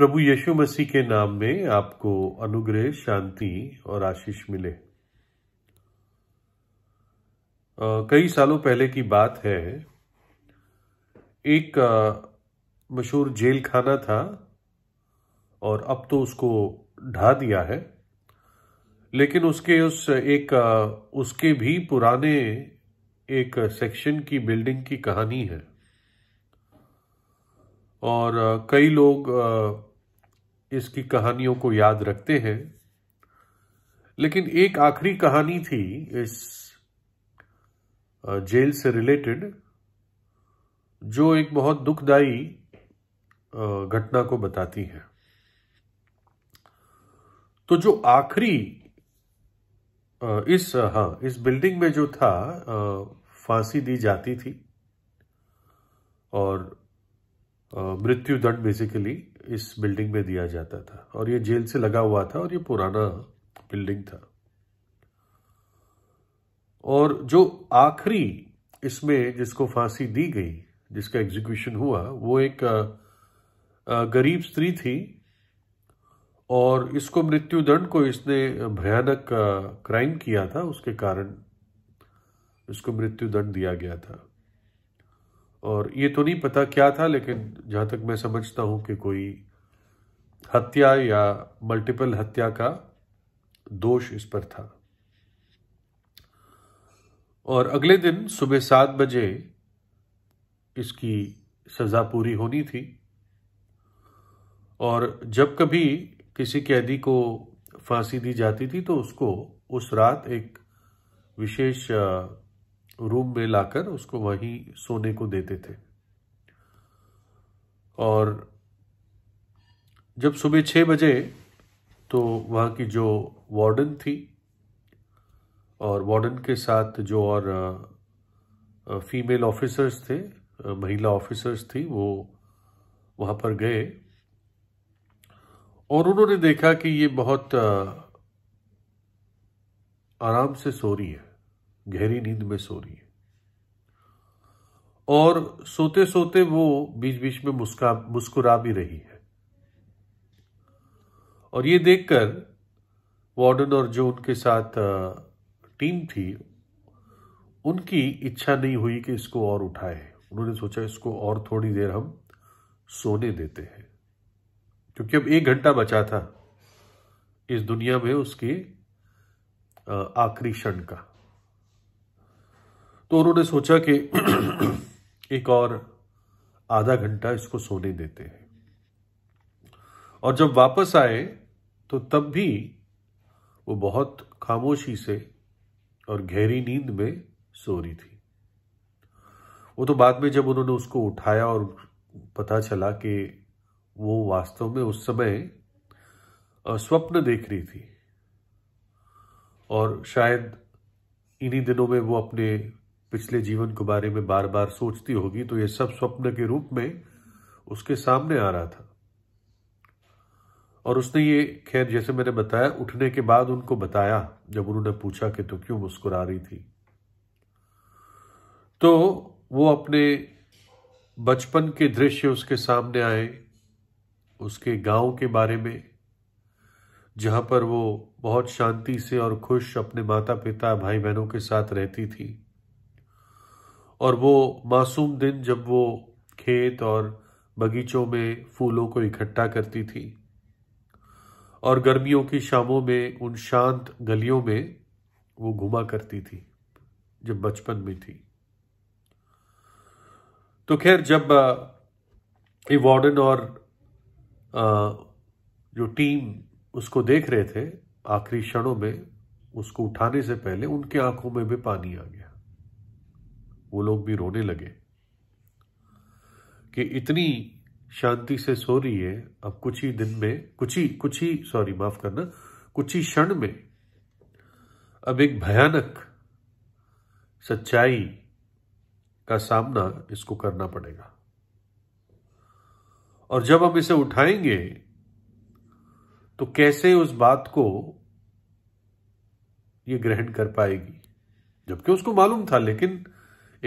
प्रभु यीशु मसीह के नाम में आपको अनुग्रह शांति और आशीष मिले कई सालों पहले की बात है एक मशहूर जेल खाना था और अब तो उसको ढा दिया है लेकिन उसके उस एक उसके भी पुराने एक सेक्शन की बिल्डिंग की कहानी है और कई लोग इसकी कहानियों को याद रखते हैं लेकिन एक आखिरी कहानी थी इस जेल से रिलेटेड जो एक बहुत दुखदाई घटना को बताती है तो जो आखिरी इस हाँ इस बिल्डिंग में जो था फांसी दी जाती थी और मृत्यु दंड बेसिकली इस बिल्डिंग में दिया जाता था और ये जेल से लगा हुआ था और ये पुराना बिल्डिंग था और जो आखिरी इसमें जिसको फांसी दी गई जिसका एग्जीक्यूशन हुआ वो एक गरीब स्त्री थी और इसको मृत्युदंड को इसने भयानक क्राइम किया था उसके कारण इसको मृत्युदंड दिया गया था और ये तो नहीं पता क्या था लेकिन जहाँ तक मैं समझता हूँ कि कोई हत्या या मल्टीपल हत्या का दोष इस पर था और अगले दिन सुबह सात बजे इसकी सज़ा पूरी होनी थी और जब कभी किसी कैदी को फांसी दी जाती थी तो उसको उस रात एक विशेष रूम में लाकर उसको वहीं सोने को देते थे और जब सुबह छः बजे तो वहाँ की जो वार्डन थी और वार्डन के साथ जो और फीमेल ऑफिसर्स थे महिला ऑफिसर्स थी वो वहाँ पर गए और उन्होंने देखा कि ये बहुत आराम से सो रही है गहरी नींद में सो रही है और सोते सोते वो बीच बीच में मुस्का मुस्कुरा भी रही है और ये देखकर वार्डन और जो उनके साथ टीम थी उनकी इच्छा नहीं हुई कि इसको और उठाए उन्होंने सोचा इसको और थोड़ी देर हम सोने देते हैं क्योंकि अब एक घंटा बचा था इस दुनिया में उसके आखिरी क्षण का तो उन्होंने सोचा कि एक और आधा घंटा इसको सोने देते हैं और जब वापस आए तो तब भी वो बहुत खामोशी से और गहरी नींद में सो रही थी वो तो बाद में जब उन्होंने उसको उठाया और पता चला कि वो वास्तव में उस समय स्वप्न देख रही थी और शायद इन्हीं दिनों में वो अपने पिछले जीवन के बारे में बार बार सोचती होगी तो ये सब स्वप्न के रूप में उसके सामने आ रहा था और उसने ये खैर जैसे मैंने बताया उठने के बाद उनको बताया जब उन्होंने पूछा कि तो क्यों मुस्कुरा रही थी तो वो अपने बचपन के दृश्य उसके सामने आए उसके गांव के बारे में जहां पर वो बहुत शांति से और खुश अपने माता पिता भाई बहनों के साथ रहती थी और वो मासूम दिन जब वो खेत और बगीचों में फूलों को इकट्ठा करती थी और गर्मियों की शामों में उन शांत गलियों में वो घुमा करती थी जब बचपन में थी तो खैर जब ये वार्डन और जो टीम उसको देख रहे थे आखिरी क्षणों में उसको उठाने से पहले उनके आंखों में भी पानी आ गया वो लोग भी रोने लगे कि इतनी शांति से सो रही है अब कुछ ही दिन में कुछ ही कुछ ही सॉरी माफ करना कुछ ही क्षण में अब एक भयानक सच्चाई का सामना इसको करना पड़ेगा और जब हम इसे उठाएंगे तो कैसे उस बात को ये ग्रहण कर पाएगी जबकि उसको मालूम था लेकिन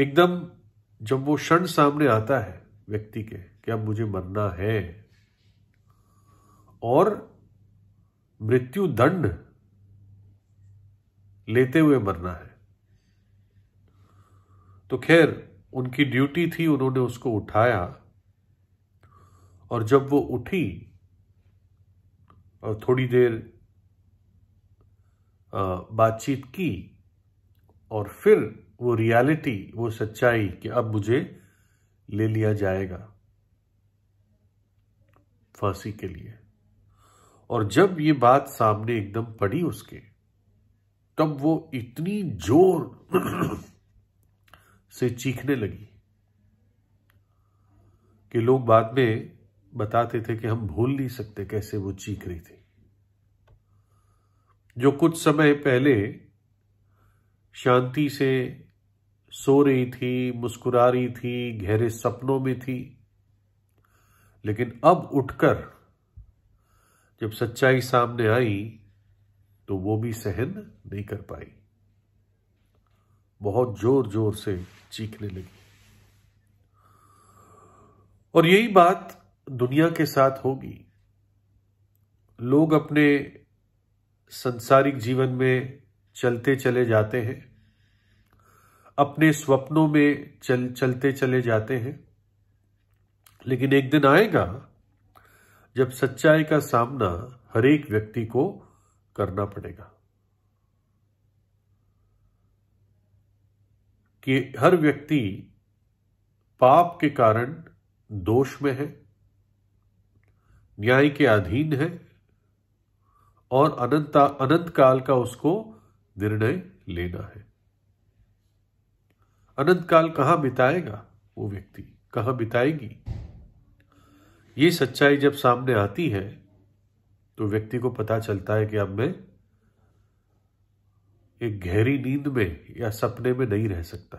एकदम जब वो क्षण सामने आता है व्यक्ति के कि अब मुझे मरना है और मृत्यु दंड लेते हुए मरना है तो खैर उनकी ड्यूटी थी उन्होंने उसको उठाया और जब वो उठी और थोड़ी देर बातचीत की और फिर वो रियलिटी वो सच्चाई कि अब मुझे ले लिया जाएगा फांसी के लिए और जब ये बात सामने एकदम पड़ी उसके तब वो इतनी जोर से चीखने लगी कि लोग बाद में बताते थे कि हम भूल नहीं सकते कैसे वो चीख रही थी जो कुछ समय पहले शांति से सो रही थी मुस्कुरा रही थी गहरे सपनों में थी लेकिन अब उठकर जब सच्चाई सामने आई तो वो भी सहन नहीं कर पाई बहुत जोर जोर से चीखने लगी और यही बात दुनिया के साथ होगी लोग अपने संसारिक जीवन में चलते चले जाते हैं अपने स्वप्नों में चल चलते चले जाते हैं लेकिन एक दिन आएगा जब सच्चाई का सामना हर एक व्यक्ति को करना पड़ेगा कि हर व्यक्ति पाप के कारण दोष में है न्याय के अधीन है और अनंत अनंत काल का उसको निर्णय लेना है अनंत काल कहा बिताएगा वो व्यक्ति कहा बिताएगी ये सच्चाई जब सामने आती है तो व्यक्ति को पता चलता है कि अब मैं एक गहरी नींद में या सपने में नहीं रह सकता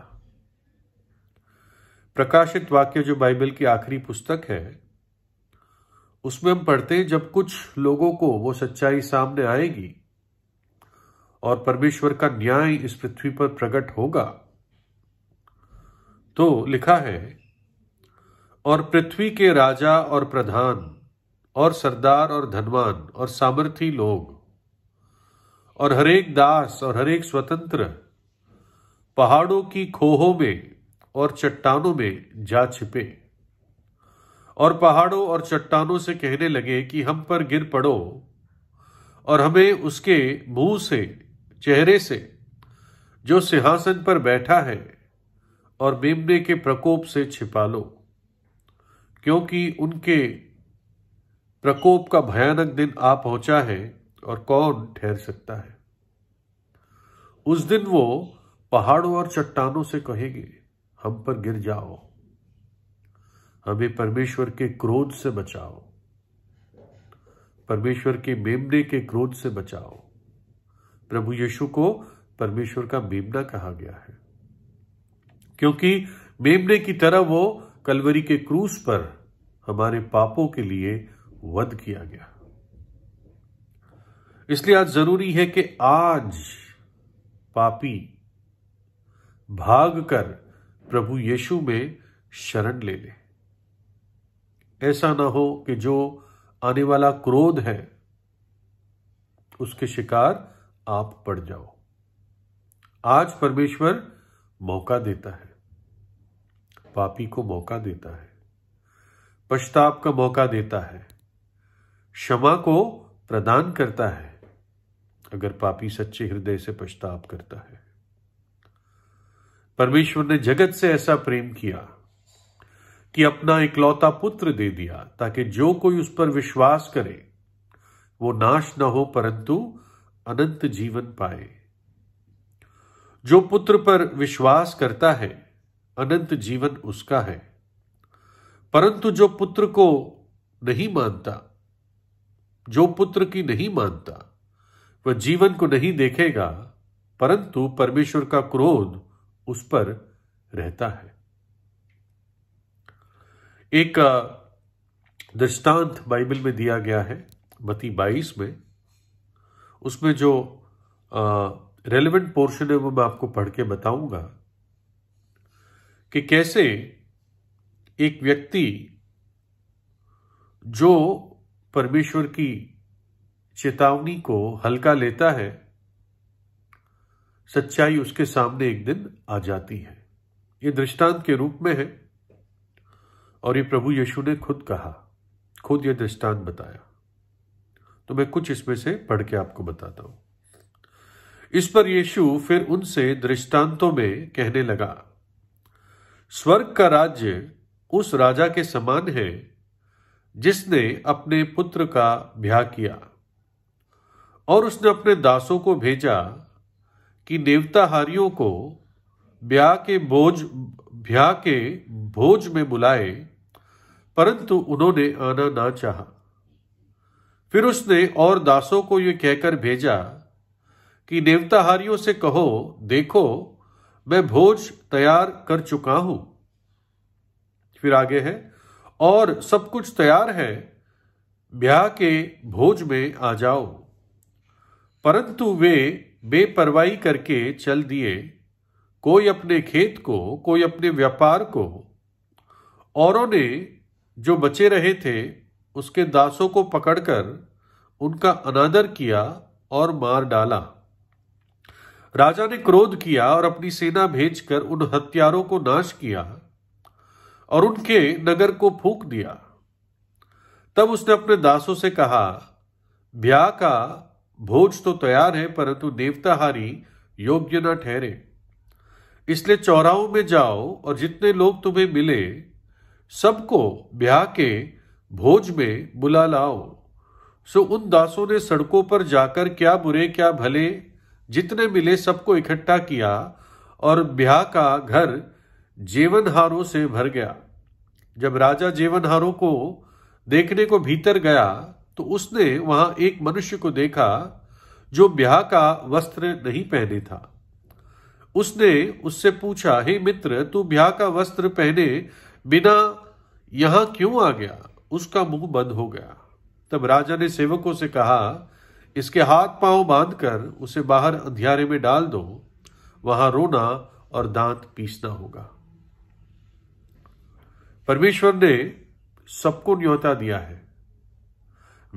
प्रकाशित वाक्य जो बाइबल की आखिरी पुस्तक है उसमें हम पढ़ते हैं जब कुछ लोगों को वो सच्चाई सामने आएगी और परमेश्वर का न्याय इस पृथ्वी पर प्रकट होगा तो लिखा है और पृथ्वी के राजा और प्रधान और सरदार और धनवान और सामर्थी लोग और हरेक दास और हरेक स्वतंत्र पहाड़ों की खोहों में और चट्टानों में जा छिपे और पहाड़ों और चट्टानों से कहने लगे कि हम पर गिर पड़ो और हमें उसके मुंह से चेहरे से जो सिंहासन पर बैठा है और मेमने के प्रकोप से छिपा लो क्योंकि उनके प्रकोप का भयानक दिन आ पहुंचा है और कौन ठहर सकता है उस दिन वो पहाड़ों और चट्टानों से कहेंगे हम पर गिर जाओ हमें परमेश्वर के क्रोध से बचाओ परमेश्वर के मेमने के क्रोध से बचाओ प्रभु यीशु को परमेश्वर का मेमना कहा गया है क्योंकि मेमने की तरह वो कलवरी के क्रूस पर हमारे पापों के लिए वध किया गया इसलिए आज जरूरी है कि आज पापी भागकर प्रभु यीशु में शरण ले ले ऐसा ना हो कि जो आने वाला क्रोध है उसके शिकार आप पड़ जाओ आज परमेश्वर मौका देता है पापी को मौका देता है पश्चाताप का मौका देता है क्षमा को प्रदान करता है अगर पापी सच्चे हृदय से पश्चाताप करता है परमेश्वर ने जगत से ऐसा प्रेम किया कि अपना इकलौता पुत्र दे दिया ताकि जो कोई उस पर विश्वास करे वो नाश ना हो परंतु अनंत जीवन पाए जो पुत्र पर विश्वास करता है अनंत जीवन उसका है परंतु जो पुत्र को नहीं मानता जो पुत्र की नहीं मानता वह जीवन को नहीं देखेगा परंतु परमेश्वर का क्रोध उस पर रहता है एक दृष्टांत बाइबल में दिया गया है मती 22 में उसमें जो रेलिवेंट पोर्शन है वो मैं आपको पढ़ के बताऊंगा कि कैसे एक व्यक्ति जो परमेश्वर की चेतावनी को हल्का लेता है सच्चाई उसके सामने एक दिन आ जाती है ये दृष्टांत के रूप में है और ये प्रभु यीशु ने खुद कहा खुद ये दृष्टांत बताया तो मैं कुछ इसमें से पढ़ के आपको बताता हूं इस पर यीशु फिर उनसे दृष्टांतों में कहने लगा स्वर्ग का राज्य उस राजा के समान है जिसने अपने पुत्र का ब्याह किया और उसने अपने दासों को भेजा कि देवताहारियों को ब्याह के बोझ ब्याह के भोज में बुलाए परंतु उन्होंने आना ना चाहा फिर उसने और दासों को यह कहकर भेजा कि देवताहारियों से कहो देखो मैं भोज तैयार कर चुका हूं फिर आगे है और सब कुछ तैयार है ब्याह के भोज में आ जाओ परंतु वे बेपरवाही करके चल दिए कोई अपने खेत को कोई अपने व्यापार को औरों ने जो बचे रहे थे उसके दासों को पकड़कर उनका अनादर किया और मार डाला राजा ने क्रोध किया और अपनी सेना भेजकर उन हत्यारों को नाश किया और उनके नगर को फूक दिया तब उसने अपने दासों से कहा ब्याह का भोज तो तैयार है परंतु देवताहारी योग्य न ठहरे इसलिए चौराहों में जाओ और जितने लोग तुम्हें मिले सबको ब्याह के भोज में बुला लाओ सो उन दासों ने सड़कों पर जाकर क्या बुरे क्या भले जितने मिले सबको इकट्ठा किया और ब्याह का घर जेवनहारों से भर गया जब राजा जेवनहारों को देखने को भीतर गया तो उसने वहां एक मनुष्य को देखा जो ब्याह का वस्त्र नहीं पहने था उसने उससे पूछा हे मित्र तू ब्याह का वस्त्र पहने बिना यहां क्यों आ गया उसका मुंह बंद हो गया तब राजा ने सेवकों से कहा इसके हाथ पांव बांधकर उसे बाहर अंधियारे में डाल दो वहां रोना और दांत पीसना होगा परमेश्वर ने सबको न्योता दिया है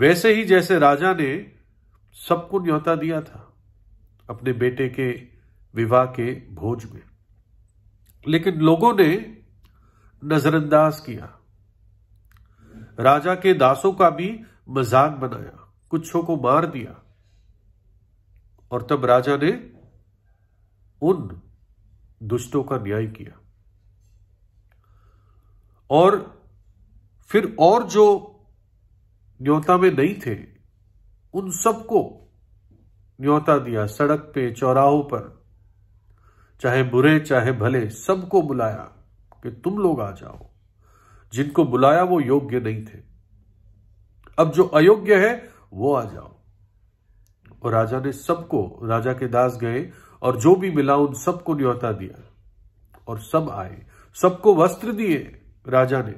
वैसे ही जैसे राजा ने सबको न्योता दिया था अपने बेटे के विवाह के भोज में लेकिन लोगों ने नजरअंदाज किया राजा के दासों का भी मजाक बनाया कुछों को मार दिया और तब राजा ने उन दुष्टों का न्याय किया और फिर और जो न्योता में नहीं थे उन सबको न्योता दिया सड़क पे चौराहों पर चाहे बुरे चाहे भले सबको बुलाया कि तुम लोग आ जाओ जिनको बुलाया वो योग्य नहीं थे अब जो अयोग्य है वो आ जाओ और राजा ने सबको राजा के दास गए और जो भी मिला उन सबको न्योता दिया और सब आए सबको वस्त्र दिए राजा ने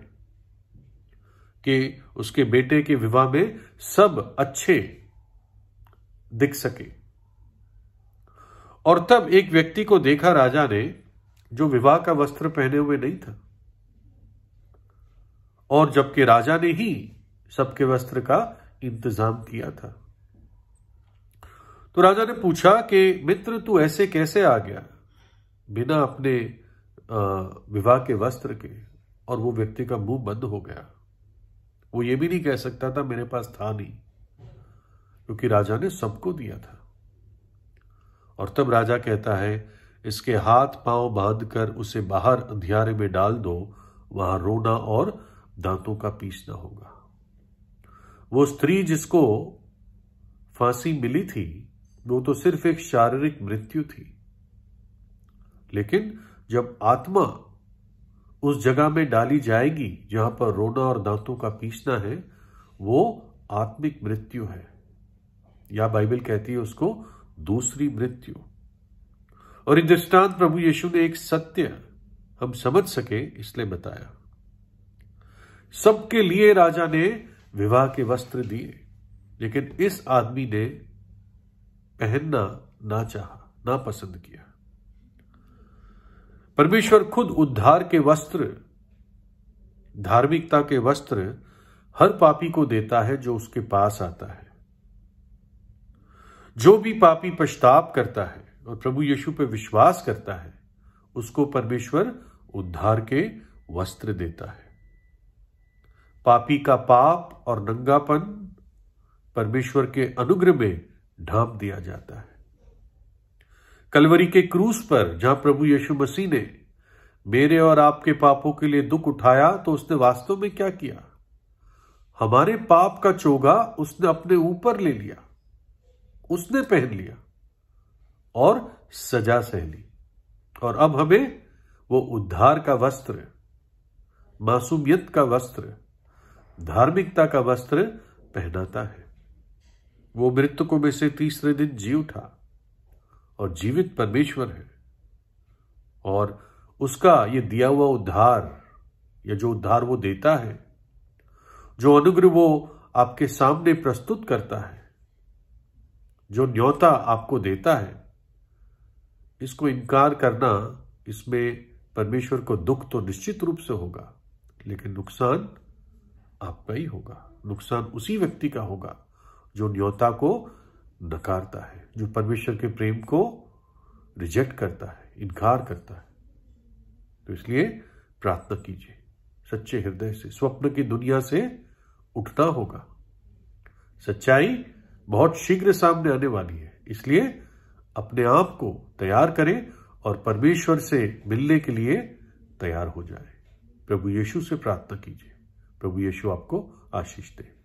कि उसके बेटे के विवाह में सब अच्छे दिख सके और तब एक व्यक्ति को देखा राजा ने जो विवाह का वस्त्र पहने हुए नहीं था और जबकि राजा ने ही सबके वस्त्र का इंतजाम किया था तो राजा ने पूछा कि मित्र तू ऐसे कैसे आ गया बिना अपने विवाह के वस्त्र के और वो व्यक्ति का मुंह बंद हो गया वो ये भी नहीं कह सकता था मेरे पास था नहीं क्योंकि राजा ने सबको दिया था और तब राजा कहता है इसके हाथ पांव बांध कर उसे बाहर अंधियारे में डाल दो वहां रोना और दांतों का पीसना होगा वो स्त्री जिसको फांसी मिली थी वो तो सिर्फ एक शारीरिक मृत्यु थी लेकिन जब आत्मा उस जगह में डाली जाएगी जहां पर रोना और दांतों का पीसना है वो आत्मिक मृत्यु है या बाइबल कहती है उसको दूसरी मृत्यु और इन दृष्टांत प्रभु यीशु ने एक सत्य हम समझ सके इसलिए बताया सबके लिए राजा ने विवाह के वस्त्र दिए लेकिन इस आदमी ने पहनना ना चाहा ना पसंद किया परमेश्वर खुद उद्धार के वस्त्र धार्मिकता के वस्त्र हर पापी को देता है जो उसके पास आता है जो भी पापी पश्चाताप करता है और प्रभु यीशु पर विश्वास करता है उसको परमेश्वर उद्धार के वस्त्र देता है पापी का पाप और नंगापन परमेश्वर के अनुग्रह में ढांप दिया जाता है कलवरी के क्रूस पर जहां प्रभु यीशु मसीह ने मेरे और आपके पापों के लिए दुख उठाया तो उसने वास्तव में क्या किया हमारे पाप का चोगा उसने अपने ऊपर ले लिया उसने पहन लिया और सजा सहली और अब हमें वो उद्धार का वस्त्र मासूमियत का वस्त्र धार्मिकता का वस्त्र पहनाता है वो मृतकों में से तीसरे दिन जी उठा और जीवित परमेश्वर है और उसका ये दिया हुआ उद्धार या जो उद्धार वो देता है जो अनुग्रह वो आपके सामने प्रस्तुत करता है जो न्योता आपको देता है इसको इनकार करना इसमें परमेश्वर को दुख तो निश्चित रूप से होगा लेकिन नुकसान आपका ही होगा नुकसान उसी व्यक्ति का होगा जो न्योता को नकारता है जो परमेश्वर के प्रेम को रिजेक्ट करता है इनकार करता है तो इसलिए प्रार्थना कीजिए सच्चे हृदय से स्वप्न की दुनिया से उठना होगा सच्चाई बहुत शीघ्र सामने आने वाली है इसलिए अपने आप को तैयार करें और परमेश्वर से मिलने के लिए तैयार हो जाए प्रभु यीशु से प्रार्थना कीजिए प्रभु यीशु आपको आशीष दे